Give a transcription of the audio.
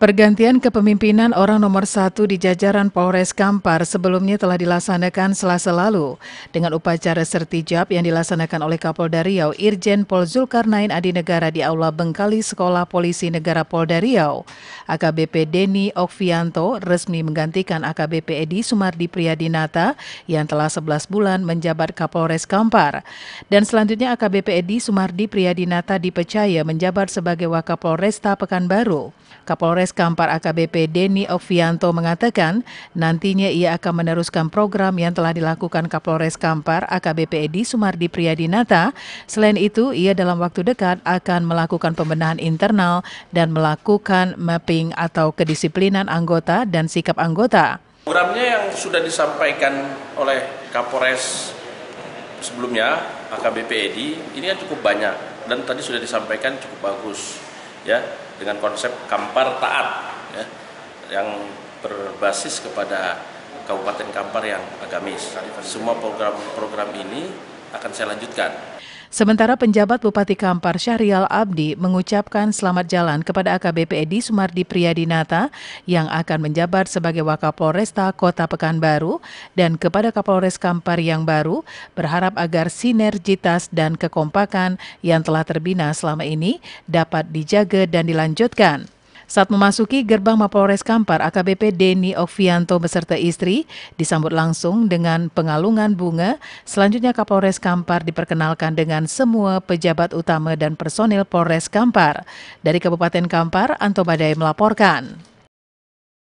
Pergantian kepemimpinan orang nomor satu di jajaran Polres Kampar sebelumnya telah dilaksanakan selasa lalu dengan upacara sertijab yang dilaksanakan oleh Kapolda Riau Irjen Pol Zulkarnain Adi Negara di Aula Bengkali Sekolah Polisi Negara Polda Riau. AKBP Deni Okvianto resmi menggantikan AKBP Edi Sumardi Priyadinata yang telah 11 bulan menjabat Kapolres Kampar. Dan selanjutnya AKBP Edi Sumardi Priyadinata dipercaya menjabat sebagai Wakapolresta Pekanbaru. Kapolres Menkes Kampar AKBP Deni Okvianto mengatakan nantinya ia akan meneruskan program yang telah dilakukan Kapolres Kampar AKBP Edi Sumardi Priyadinata. Selain itu, ia dalam waktu dekat akan melakukan pembenahan internal dan melakukan mapping atau kedisiplinan anggota dan sikap anggota. Programnya yang sudah disampaikan oleh Kapolres sebelumnya AKBP Edi ini kan cukup banyak dan tadi sudah disampaikan cukup bagus ya dengan konsep Kampar Taat ya, yang berbasis kepada Kabupaten Kampar yang agamis. Semua program-program ini akan saya lanjutkan. Sementara penjabat Bupati Kampar Syahrial Abdi mengucapkan selamat jalan kepada AKBP Edi Sumardi Priyadinata yang akan menjabat sebagai Wakapolresta Kota Pekanbaru dan kepada Kapolres Kampar yang baru berharap agar sinergitas dan kekompakan yang telah terbina selama ini dapat dijaga dan dilanjutkan. Saat memasuki gerbang Mapolres Kampar, AKBP Deni Ovianto beserta istri disambut langsung dengan pengalungan bunga. Selanjutnya Kapolres Kampar diperkenalkan dengan semua pejabat utama dan personil Polres Kampar. Dari Kabupaten Kampar, Anto Badai melaporkan.